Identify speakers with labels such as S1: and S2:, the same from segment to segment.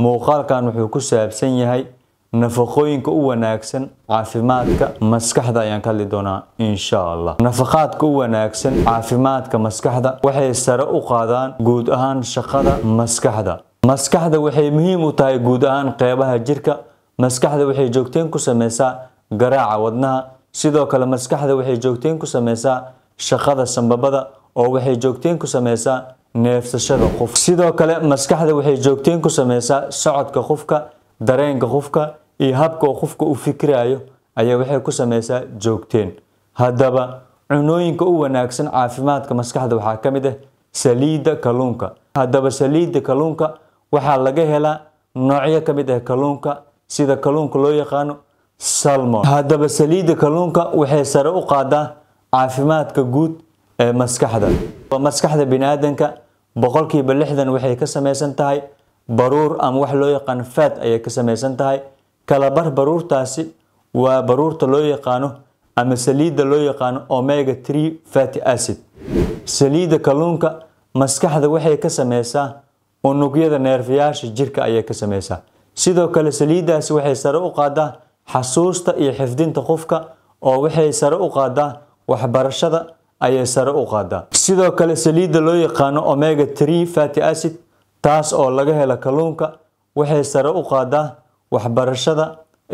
S1: muuqaalkan wuxuu ku saabsan yahay nafaqooyinka u wanaagsan caafimaadka maskaxda ayaan ka hadli doonaa insha allah nafaqaadka u wanaagsan caafimaadka maskaxda waxay sare u qaadaan guud ahaan shaqada maskaxda maskaxda waxay muhiim u tahay guud ahaan qeybaha jirka maskaxda waxay joogteen ku sameysaa garaaca wadnaha sidoo kale maskaxda waxay joogteen ku sameysaa shaqada sambabada oo waxay joogteen ku sameysaa neefsashada qof sidoo kale maskaxda waxay joogteyn ku sameysaa socodka qofka dareenka qofka iyo habka oo qofka u fikirayo ayaa waxay ku sameysaa joogteen haddaba cunooyinka u wanaagsan caafimaadka maskaxda waxaa ka mid ah saliidda kalluunka haddaba saliidda kalluunka waxaa laga helaa noocyo ka mid ah kalluunka sida kalluunka loo yaqaano salmon haddaba saliidda kalluunka waxay sare u qaadaa caafimaadka guud maskaxda maskaxda biniaadanka boqolkiiba lixdan waxay ka samaysan tahay baruur ama wax loo yaqaano faad ayay ka samaysan tahay kalabar baruurtaasi waa baruurta loo yaqaano ama saliidda loo yaqaano omega tree fatty acid saliidda kalluunka maskaxda waxay ka sameysaa unugyada neerfayaasha jirka ayay ka sameysaa sidoo kale saliiddaasi waxay sare u qaadaa xasuusta iyo xifdinta qofka oo waxay sare u qaadaa waxbarashada ayay sare u qaadaa sidoo kale saliidda loo yaqaano omega tree fatty acid taas oo laga helo kalluunka waxay sare u qaadaa waxbarashada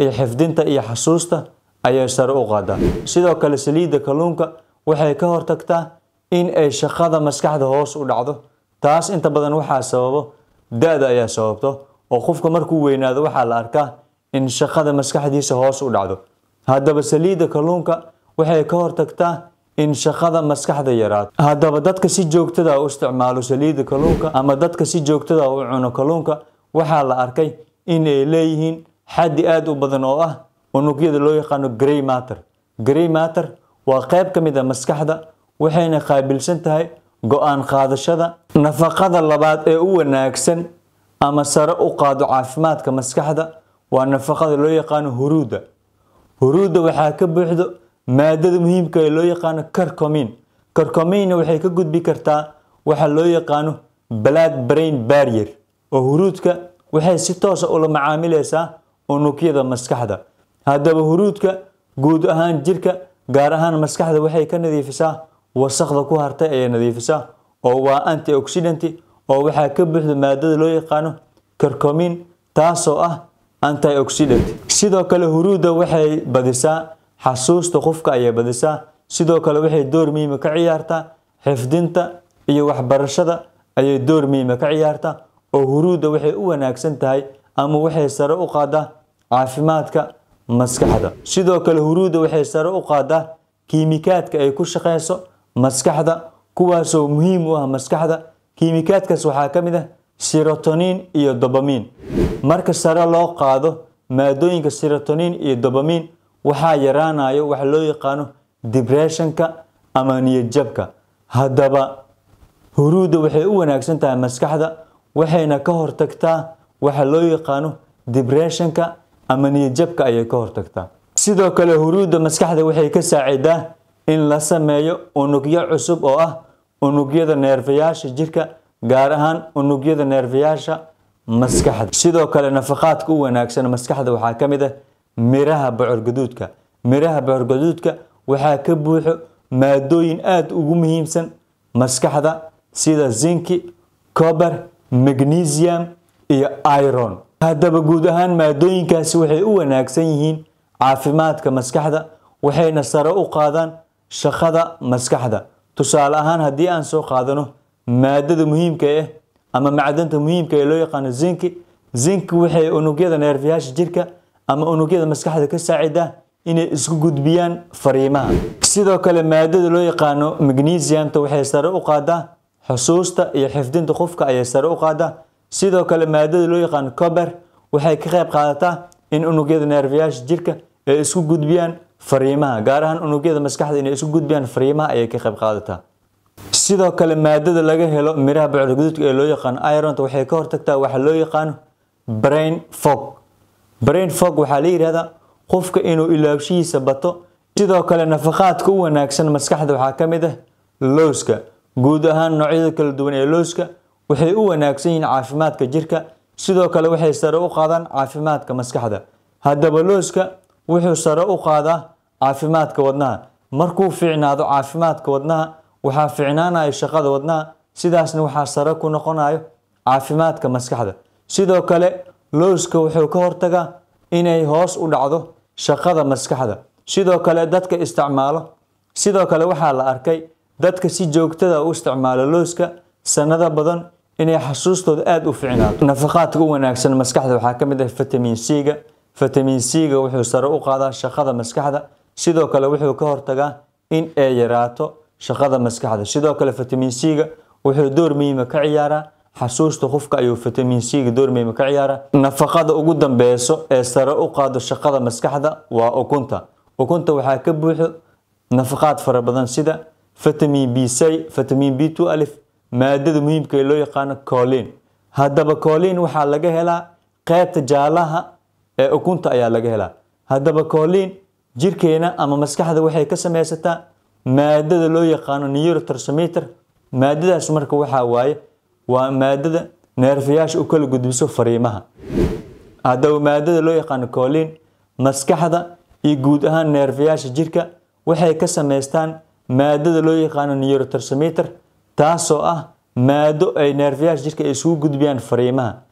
S1: iyo xifdinta iyo xasuusta ayay sare u qaadaa sidoo kale saliidda kalluunka waxay ka hortagtaa in ay shaqada maskaxda hoos u dhacdo taas inta badan waxaa sababo da-da ayaa sababto oo qofka markuu weynaado waxaa la arkaa in shaqada maskaxdiisa hoos u dhacdo haddaba saliidda kalluunka waxay ka hortagtaa in shaqada maskaxda yaraato haddaba dadka si joogtada ah u isticmaalo saliida kalluunka ama dadka si joogtada ah u cuno kalluunka waxaa la arkay in ay leeyihiin xaddi aada u badan oo ah unugyada loo yaqaano grey matter grey matter waa qayb ka mid a ah maskaxda waxayna qaabilsan tahay go-aan qaadashada nafaqada labaad ee u wanaagsan ama sare u qaado caafimaadka maskaxda waa nafaqada loo yaqaano huruudda huruudda waxaa ka buuxdo maadada muhiimka ee loo yaqaano carcomin carcominna waxay ka gudbi kartaa waxa loo yaqaano black brain barrier oo huruudka waxay si toosa ah ula macaamileysaa unugyada maskaxda haddaba huruudka guud ahaan jirka gaar ahaan maskaxda waxay ka nadiifisaa wasaqda ku hartay ayay nadiifisaa oo waa anti antioxidanti oo waxaa ka buuxda maadada loo yaqaano carcomin taasoo ah anti oxidant sidoo kale huruudda waxay badisaa xasuusta qofka ayay badisaa sidoo kale waxay door muhiima ah ka ciyaartaa xifdinta iyo waxbarashada ayay door muhiima ah ka ciyaartaa oo huruudda waxay u wanaagsan tahay ama waxay sare u qaadaa caafimaadka maskaxda sidoo kale huruudda waxay sare u qaadaa kiimikaadka ay ku shaqeyso maskaxda kuwaasoo muhiim u ah maskaxda kiimikaadkaas waxaa ka mid ah serotoniin iyo dobamin marka sare loo qaado maadooyinka serotoniin iyo dobamin waxaa yaraanayo wax loo yaqaano dibreshanka ama niyajabka haddaba huruudda waxay u wanaagsan tahay maskaxda waxayna ka hortagtaa waxa loo yaqaano dibreshanka ama niyajabka ayay ka hortagtaa sidoo kale huruudda maskaxda waxay ka saacidaa in la sameeyo unugyo cusub oo ah unugyada neerfayaasha jirka gaar ahaan unugyada neerfayaasha maskaxda sidoo kale nafaqaadka u wanaagsan maskaxda waxaa ka mid ah miraha bocorgaduudka miraha bocorgaduudka waxaa ka buuxo maadooyin aada ugu muhiimsan maskaxda sida zinki cober magnesium iyo iron haddaba guud ahaan maadooyinkaasi waxay u wanaagsan yihiin caafimaadka maskaxda waxayna sare u qaadaan shaqada maskaxda tusaale ahaan haddii aan soo qaadano maadada muhiimka ah ama macdanta muhiimka ah ee loo yaqaano zinki zinki waxay unugyada neerfayaasha jirka ama unugyada maskaxda ka saacida inay isku gudbiyaan fariimaha sidoo kale maadada loo yaqaano magnesiumta waxay sare u qaadaa xusuusta iyo xifdinta qofka ayay sare u qaadaa sidoo kale maadada loo yaqaano cober waxay ka qayb qaadataa in unugyada neerfayaasha jirka ay isku gudbiyaan fariimaha gaar ahaan unugyada maskaxda inay isku gudbiyaan fariimaha ayay ka qayb qaadataa sidoo kale maadada laga helo miraha bocor ee loo yaqaano ironta waxay ka hortagtaa waxa loo yaqaano brain fog brain fog waxaa la yidhaahdaa qofka inuu ilaabshihiisa bato sidoo kale nafaqaadka u wanaagsan maskaxda waxaa ka mid ah looska guud ahaan noocyada kala duwan ee looska waxay u wanaagsan yihiin caafimaadka jirka sidoo kale waxay sare u qaadaan caafimaadka maskaxda haddaba looska wuxuu sare u qaadaa caafimaadka wadnaha markuu fiicnaado caafimaadka wadnaha waxaa fiicnaanaya shaqada wadnaha sidaasna waxaa sare ku noqonayo caafimaadka maskaxda sidoo kale looska wuxuu ka hortagaa inay hoos u dhacdo shaqada maskaxda sidoo kale dadka isticmaalo sidoo kale waxaa la arkay dadka si joogtada u isticmaalo looska sanado badan inay xasuustooda aada u fiicnaato nafaqaadka u wanaagsan maskaxda waxaa ka mid ah vitamin c-ga vitamin c-ga wuxuu sare u qaadaa shaqada maskaxda sidoo kale wuxuu ka hortagaa in ay yaraato shaqada maskaxda sidoo kale vitamin c-ga wuxuu door muhiima ah ka ciyaaraa xasuusta qofka ayuu fitamiin c-ga doormeyma ka ciyaara nafaqada ugu dambeyso ee sare u qaado shaqada maskaxda waa ukunta ukunta waxaa ka buuxo nafaqaad fara badan sida fitamin b c fitamin b t alif maadada muhiimka ee loo yaqaano colin haddaba colin waxaa laga helaa qeybta jaalaha ee ukunta ayaa laga helaa haddaba colin jirkeena ama maskaxda waxay ka sameysataa maadada loo yaqaano neurotransmitter maadadaas marka waxaa waaye waa maadada neerfayaasha u kala gudbiso fariimaha haddaba maadada loo yaqaano kooliin maskaxda iyo guud ahaan neerfayaasha jirka waxay ka samaystaan maadada loo yaqaano niyorotarsameter taasoo ah maado ay neerfayaasha jirka ay isugu gudbiyaan fariimaha